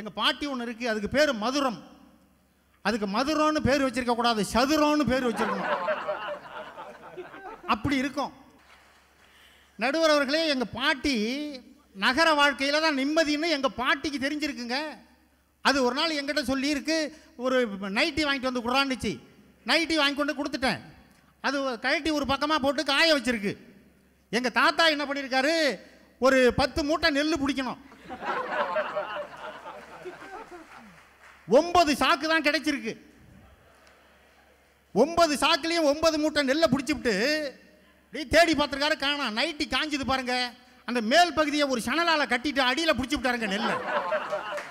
எங்கள் பாட்டி ஒன்று இருக்குது அதுக்கு பேர் மதுரம் அதுக்கு மதுரம்னு பேர் வச்சுருக்கக்கூடாது சதுரம்னு பேர் வச்சுருக்கணும் அப்படி இருக்கும் நடுவர் அவர்களே எங்கள் பாட்டி நகர வாழ்க்கையில் தான் நிம்மதின்னு எங்கள் பாட்டிக்கு தெரிஞ்சிருக்குங்க அது ஒரு நாள் எங்கிட்ட சொல்லியிருக்கு ஒரு நைட்டி வாங்கிட்டு வந்து குடாண்டுச்சு நைட்டி வாங்கி கொண்டு கொடுத்துட்டேன் அது கழட்டி ஒரு பக்கமாக போட்டு காய வச்சுருக்கு எங்கள் தாத்தா என்ன பண்ணியிருக்காரு ஒரு பத்து மூட்டை நெல் பிடிக்கணும் ஒன்பது சாக்கு தான் கிடைச்சிருக்கு ஒன்பது சாக்குலேயும் ஒன்பது மூட்டை நெல்லை பிடிச்சிவிட்டு அப்படியே தேடி பார்த்துருக்காரு காணும் நைட்டு காஞ்சது பாருங்கள் அந்த மேல் பகுதியை ஒரு சணலால் கட்டிட்டு அடியில் பிடிச்சி விட்டாருங்க நெல்லை